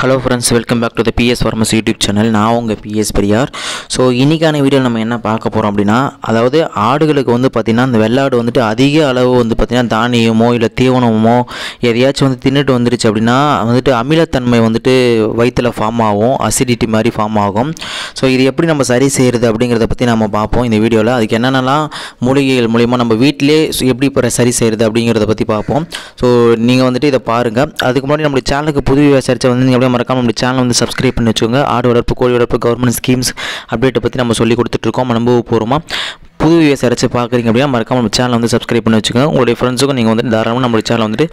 hello friends welcome back to the BS Pharmas YouTube channel நான் உங்கள் BS Periyar so இன்றைக்கான video நம்ம என்ன பார்க்க போகிறோம் அப்படின்னா அதாவது ஆடுகளுக்கு வந்து பார்த்திங்கன்னா அந்த வெள்ளாடு வந்துட்டு அதிக அளவு வந்து பார்த்திங்கன்னா தானியமோ இல்லை தீவனமோ எதையாச்சும் வந்து தின்னுட்டு வந்துருச்சு அப்படின்னா வந்துட்டு அமிலத்தன்மை வந்துட்டு வயிற்றில் ஃபார்ம் ஆகும் அசிடிட்டி மாதிரி ஃபார்ம் ஆகும் ஸோ இது எப்படி நம்ம சரி செய்கிறது அப்படிங்கிறத பற்றி நம்ம பார்ப்போம் இந்த வீடியோவில் அதுக்கு என்னென்னலாம் மூலிகைகள் மூலிமா நம்ம வீட்டிலே எப்படி இப்போ சரி செய்கிறது அப்படிங்கிறத பற்றி பார்ப்போம் ஸோ நீங்கள் வந்துட்டு இதை பாருங்கள் அதுக்கு முன்னாடி நம்மளுடைய சேனலுக்கு புது விவசாயிச்சா வந்து நீங்கள் வச்சுக்கோங்க மறக்காமல் நம்ம சேனல் வந்து சப்ஸ்கிரைப் பண்ணி வச்சுக்கோங்க ஆடு வளர்ப்பு கோழி வளர்ப்பு கவர்மெண்ட் ஸ்கீம்ஸ் அப்டேட்டை பற்றி நம்ம சொல்லி கொடுத்துட்ருக்கோம் அனுபவபூர்வமாக புது வியூஸ் யாராச்சும் பார்க்குறீங்க அப்படின்னா மறக்காமல் நம்ம சேனலை வந்து சப்ஸ்கிரைப் பண்ணி வச்சுக்கோங்க உங்களுடைய ஃப்ரெண்ட்ஸுக்கும் நீங்கள் வந்து தாராளமாக நம்மளுடைய சேனலை வந்துட்டு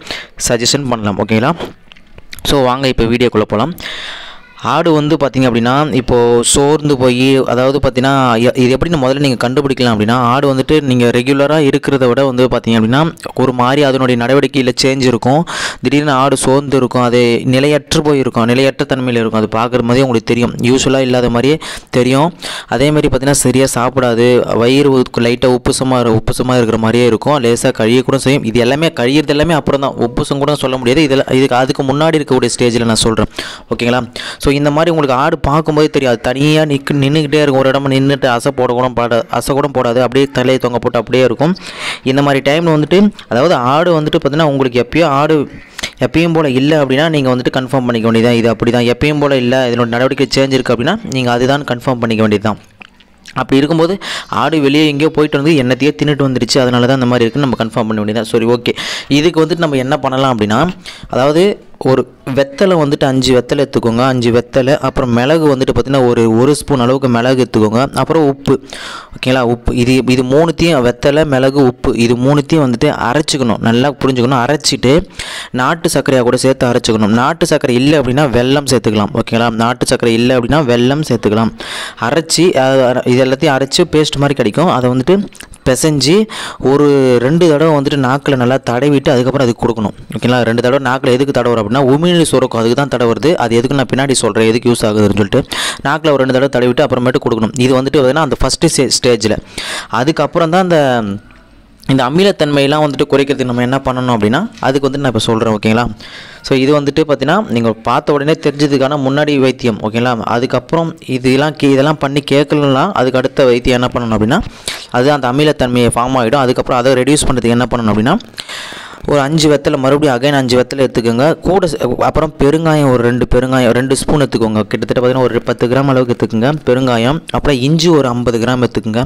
சஜஷன் பண்ணலாம் ஓகேங்களா ஸோ வாங்க இப்போ வீடியோக்குள்ளே போகலாம் ஆடு வந்து பார்த்திங்க அப்படின்னா இப்போது சோர்ந்து போய் அதாவது பார்த்திங்கன்னா இது எப்படின்னு முதல்ல நீங்கள் கண்டுபிடிக்கலாம் அப்படின்னா ஆடு வந்துட்டு நீங்கள் ரெகுலராக இருக்கிறத விட வந்து பார்த்திங்க அப்படின்னா ஒரு மாதிரி அதனுடைய நடவடிக்கையில் சேஞ்ச் இருக்கும் திடீர்னு ஆடு சோர்ந்து இருக்கும் அது நிலையற்று போயிருக்கும் நிலையற்ற தன்மையில் இருக்கும் அது பார்க்குற மாதிரி உங்களுக்கு தெரியும் யூஸ்ஃபுல்லாக இல்லாத மாதிரியே தெரியும் அதே மாதிரி பார்த்திங்கன்னா சரியாக சாப்பிடாது வயிறு லைட்டாக உப்புசமாக உப்புசமாக இருக்கிற மாதிரியே இருக்கும் லேசாக கழிய கூட செய்யும் இது எல்லாமே கழியிறது எல்லாமே அப்புறம் தான் உப்புசம் கூட சொல்ல முடியாது இதில் இதுக்கு அதுக்கு முன்னாடி இருக்கக்கூடிய ஸ்டேஜில் நான் சொல்கிறேன் ஓகேங்களா ஸோ இந்த மாதிரி உங்களுக்கு ஆடு பார்க்கும்போது தெரியாது தனியாக நிற்கு நின்றுக்கிட்டே இருக்கும் ஒரு இடமா நின்றுட்டு அசை போடக்கூட பாட அசை கூட போடாது அப்படியே தலையை தொங்க போட்டு அப்படியே இருக்கும் இந்த மாதிரி டைமில் வந்துட்டு அதாவது ஆடு வந்துட்டு பார்த்திங்கன்னா உங்களுக்கு எப்போயோ ஆடு எப்பயும் போல் இல்லை அப்படின்னா நீங்கள் வந்துட்டு கன்ஃபார்ம் பண்ணிக்க வேண்டியதான் இது அப்படி தான் எப்பயும் போல் இல்லை இதனோட நடவடிக்கை சேஞ்ச் இருக்குது அப்படின்னா நீங்கள் அதுதான் கன்ஃபார்ம் பண்ணிக்க வேண்டியது தான் அப்படி இருக்கும்போது ஆடு வெளியே எங்கேயோ போயிட்டு வந்து என்னத்தையே தின்னுட்டு வந்துருச்சு அதனால தான் இந்த மாதிரி இருக்குன்னு நம்ம கன்ஃபார்ம் பண்ண வேண்டியதான் சரி ஓகே இதுக்கு வந்துட்டு நம்ம என்ன பண்ணலாம் அப்படின்னா அதாவது ஒரு வெத்தலை வந்துட்டு அஞ்சு வெத்தலை எடுத்துக்கோங்க அஞ்சு வெத்தலை அப்புறம் மிளகு வந்துட்டு பார்த்திங்கன்னா ஒரு ஒரு ஸ்பூன் அளவுக்கு மிளகு எடுத்துக்கோங்க அப்புறம் உப்பு ஓகேங்களா உப்பு இது இது மூணுத்தையும் வெத்தலை மிளகு உப்பு இது மூணுத்தையும் வந்துட்டு அரைச்சிக்கணும் நல்லா புரிஞ்சுக்கணும் அரைச்சிட்டு நாட்டு சர்க்கரையாக கூட சேர்த்து அரைச்சிக்கணும் நாட்டு சர்க்கரை இல்லை அப்படின்னா வெள்ளம் சேர்த்துக்கலாம் ஓகேங்களா நாட்டு சர்க்கரை இல்லை அப்படின்னா வெள்ளம் சேர்த்துக்கலாம் அரைச்சி இது எல்லாத்தையும் அரைச்சி பேஸ்ட் மாதிரி கிடைக்கும் அதை வந்துட்டு பிசைஞ்சு ஒரு ரெண்டு தடவை வந்துட்டு நாக்கில் நல்லா தடவிட்டு அதுக்கப்புறம் அதுக்கு கொடுக்கணும் ஓகேங்களா ரெண்டு தடவை நாக்கில் எதுக்கு தடவை அப்படின்னா உமிழ்நீர் சுரக்கும் அதுக்கு தான் தடவுறது அது எதுக்கு நான் பின்னாடி சொல்கிறேன் எதுக்கு யூஸ் ஆகுதுன்னு சொல்லிட்டு நாக்கில் ஒரு ரெண்டு தடவை தடவிட்டு அப்புறமேட்டு கொடுக்கணும் இது வந்துட்டு பார்த்தீங்கன்னா அந்த ஃபஸ்ட்டு ஸ்டேஜில் அதுக்கப்புறம் தான் அந்த இந்த அமிலத்தன்மையெல்லாம் வந்துட்டு குறைக்கிறதுக்கு நம்ம என்ன பண்ணணும் அப்படின்னா அதுக்கு வந்துட்டு நான் இப்போ சொல்கிறேன் ஓகேங்களா ஸோ இது வந்துட்டு பார்த்தீங்கன்னா நீங்கள் பார்த்த உடனே தெரிஞ்சதுக்கான முன்னாடி வைத்தியம் ஓகேங்களா அதுக்கப்புறம் இதெல்லாம் கே இதெல்லாம் பண்ணி கேட்கலன்னா அதுக்கு அடுத்த வைத்தியம் என்ன பண்ணணும் அப்படின்னா அது அந்த அமிலத்தன்மையை ஃபார்ம் ஆகிடும் அதுக்கப்புறம் அதை ரெடியூஸ் பண்ணுறதுக்கு என்ன பண்ணணும் அப்படின்னா ஒரு அஞ்சு வெத்தலை மறுபடியும் அகைன் அஞ்சு வெத்தலை எடுத்துக்கோங்க கூட அப்புறம் பெருங்காயம் ஒரு ரெண்டு பெருங்காயம் ரெண்டு ஸ்பூன் எடுத்துக்கோங்க கிட்டத்தட்ட பார்த்திங்கன்னா ஒரு பத்து கிராம் அளவுக்கு எடுத்துக்கோங்க பெருங்காயம் அப்புறம் இஞ்சி ஒரு ஐம்பது கிராம் எடுத்துக்கோங்க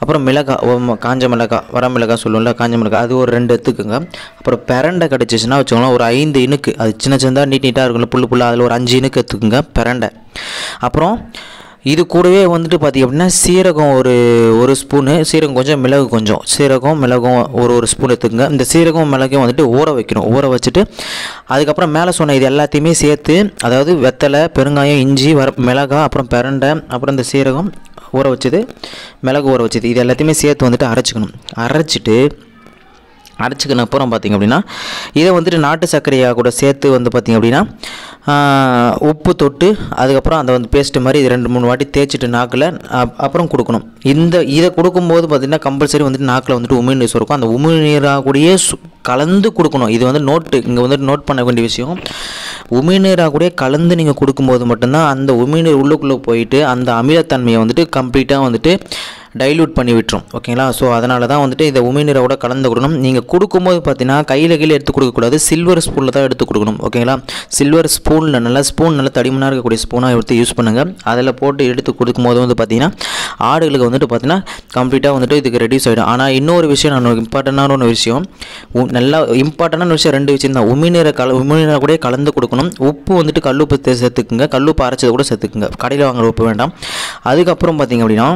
அப்புறம் மிளகாய் காஞ்ச மிளகாய் வர மிளகாய் சொல்லுவோம்ல காஞ்ச மிளகாய் அது ஒரு ரெண்டு எடுத்துக்கோங்க அப்புறம் பெரண்டை கிடச்சிச்சின்னா வச்சுக்கோங்களேன் ஒரு ஐந்து இனுக்கு அது சின்ன சின்னதாக நீட் நீட்டாக இருக்கும்ல புல் புல்லாக அதில் ஒரு அஞ்சு இனுக்கு எடுத்துக்கோங்க பெரண்டை அப்புறம் இது கூடவே வந்துட்டு பார்த்திங்க அப்படின்னா சீரகம் ஒரு ஒரு ஸ்பூனு சீரகம் கொஞ்சம் மிளகு கொஞ்சம் சீரகம் மிளகும் ஒரு ஒரு ஸ்பூன் எடுத்துக்கங்க இந்த சீரகம் மிளகும் வந்துட்டு ஊற வைக்கணும் ஊற வச்சுட்டு அதுக்கப்புறம் மேலே சொன்ன இது எல்லாத்தையுமே சேர்த்து அதாவது வெத்தலை பெருங்காயம் இஞ்சி வர மிளகாய் அப்புறம் பெரண்டை அப்புறம் இந்த சீரகம் ஊற வச்சது மிளகு ஊற வச்சது இது எல்லாத்தையுமே சேர்த்து வந்துட்டு அரைச்சிக்கணும் அரைச்சிட்டு அரைச்சிக்கின அப்புறம் பார்த்திங்க அப்படின்னா இதை வந்துட்டு நாட்டு சர்க்கரையாக கூட சேர்த்து வந்து பார்த்திங்க அப்படின்னா உப்பு தொட்டு அதுக்கப்புறம் அதை வந்து பேஸ்ட்டு மாதிரி இது ரெண்டு மூணு வாட்டி தேய்ச்சிட்டு நாக்கில் அப்புறம் கொடுக்கணும் இந்த இதை கொடுக்கும்போது பார்த்திங்கன்னா கம்பல்சரி வந்துட்டு நாக்கில் வந்துட்டு நீர் இருக்கும் அந்த நீராக கூடயே கலந்து கொடுக்கணும் இது வந்து நோட்டு இங்கே வந்துட்டு நோட் பண்ண வேண்டிய விஷயம் உமிழ்நீராக கூட கலந்து நீங்கள் கொடுக்கும்போது மட்டும்தான் அந்த உமிழ்நீர் உள்ளுக்குள்ளே போயிட்டு அந்த அமிலத்தன்மையை வந்துட்டு கம்ப்ளீட்டாக வந்துட்டு டைல்யூட் பண்ணி விட்டுரும் ஓகேங்களா ஸோ அதனால தான் வந்துட்டு இதை உமிநீரோட கலந்து கொடுக்கணும் நீங்கள் கொடுக்கும்போது பார்த்தீங்கன்னா கையில் கையில் எடுத்து கொடுக்கக்கூடாது சில்வர் ஸ்பூனில் தான் எடுத்து கொடுக்கணும் ஓகேங்களா சில்வர் ஸ்பூனில் நல்லா ஸ்பூன் நல்லா தடிமனாக இருக்கக்கூடிய ஸ்பூனாக எடுத்து யூஸ் பண்ணுங்கள் அதில் போட்டு எடுத்து கொடுக்கும்போது வந்து பார்த்திங்கன்னா ஆடுகளுக்கு வந்துட்டு பார்த்திங்கன்னா கம்ப்ளீட்டாக வந்துட்டு இதுக்கு ரெடியூஸ் ஆகிடும் ஆனால் இன்னொரு விஷயம் நான் இம்பார்ட்டண்டான ஒரு விஷயம் நல்லா இம்பார்ட்டண்டான விஷயம் ரெண்டு விஷயம் தான் உமிநீரை கல நிற கூட கலந்து கொடுக்கணும் உப்பு வந்துட்டு உப்பு சேர்த்துக்குங்க உப்பு அரைச்சது கூட சேர்த்துக்குங்க கடையில் வாங்குற உப்பு வேண்டாம் அதுக்கப்புறம் பார்த்திங்க அப்படின்னா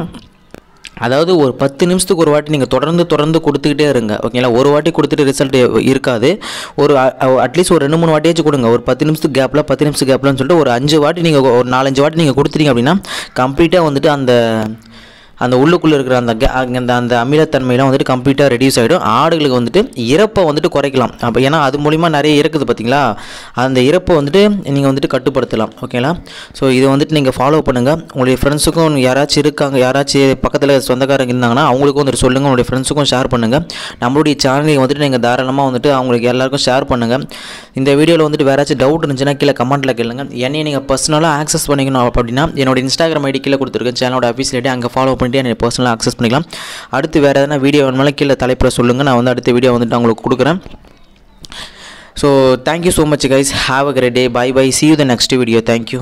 அதாவது ஒரு பத்து நிமிஷத்துக்கு ஒரு வாட்டி நீங்கள் தொடர்ந்து தொடர்ந்து கொடுத்துக்கிட்டே இருங்க ஓகேங்களா ஒரு வாட்டி கொடுத்துட்டு ரிசல்ட் இருக்காது ஒரு அட்லீஸ்ட் ஒரு ரெண்டு மூணு வாட்டியாச்சும் கொடுங்க ஒரு பத்து நிமிஷத்துக்கு கேப்பில் பத்து நிமிஷம் கேப்லன்னு சொல்லிட்டு ஒரு அஞ்சு வாட்டி நீங்கள் ஒரு நாலஞ்சு வாட்டி நீங்கள் கொடுத்துட்டீங்க அப்படின்னா கம்ப்ளீட்டாக வந்துட்டு அந்த அந்த உள்ளுக்குள்ளே இருக்கிற அந்த அந்த அந்த அமிலத்தன்மையெலாம் வந்துட்டு கம்ப்ளீட்டாக ரெடியூஸ் ஆகிடும் ஆடுகளுக்கு வந்துட்டு இறப்பை வந்துட்டு குறைக்கலாம் அப்போ ஏன்னா அது மூலிமா நிறைய இருக்குது பார்த்தீங்களா அந்த இறப்பை வந்துட்டு நீங்கள் வந்துட்டு கட்டுப்படுத்தலாம் ஓகேங்களா ஸோ இதை வந்துட்டு நீங்கள் ஃபாலோ பண்ணுங்கள் உங்களுடைய ஃப்ரெண்ட்ஸுக்கும் யாராச்சும் இருக்காங்க யாராச்சும் பக்கத்தில் சொந்தக்காரங்க இருந்தாங்கன்னா அவங்களுக்கும் வந்துட்டு சொல்லுங்கள் உங்களுடைய ஃப்ரெண்ட்ஸுக்கும் ஷேர் பண்ணுங்கள் நம்மளுடைய சேனலை வந்துட்டு நீங்கள் தாராளமாக வந்துட்டு அவங்களுக்கு எல்லாருக்கும் ஷேர் பண்ணுங்கள் இந்த வீடியோவில் வந்துட்டு வேறாச்சும் டவுட் இருந்துச்சுன்னா கீழே கமெண்ட்டில் கேளுங்க என்னையை நீங்கள் பர்சனலாக ஆக்சஸ் பண்ணிக்கணும் அப்படின்னா என்னோட இன்ஸ்டாகிராம் ஐடி கீழே கொடுத்துருக்கேன் சேனலோட அஃபீஷியல் ஐடி அங்கே ஃபாலோ பண்ணி பண்ணிட்டு என்னை பர்சனலாக அக்சஸ் பண்ணிக்கலாம் அடுத்து வேறு எதனா வீடியோ வேணுமே கீழே தலைப்பில் சொல்லுங்கள் நான் வந்து அடுத்த வீடியோ வந்துட்டு உங்களுக்கு கொடுக்குறேன் so thank you so much guys have a great day bye bye see you the next video thank you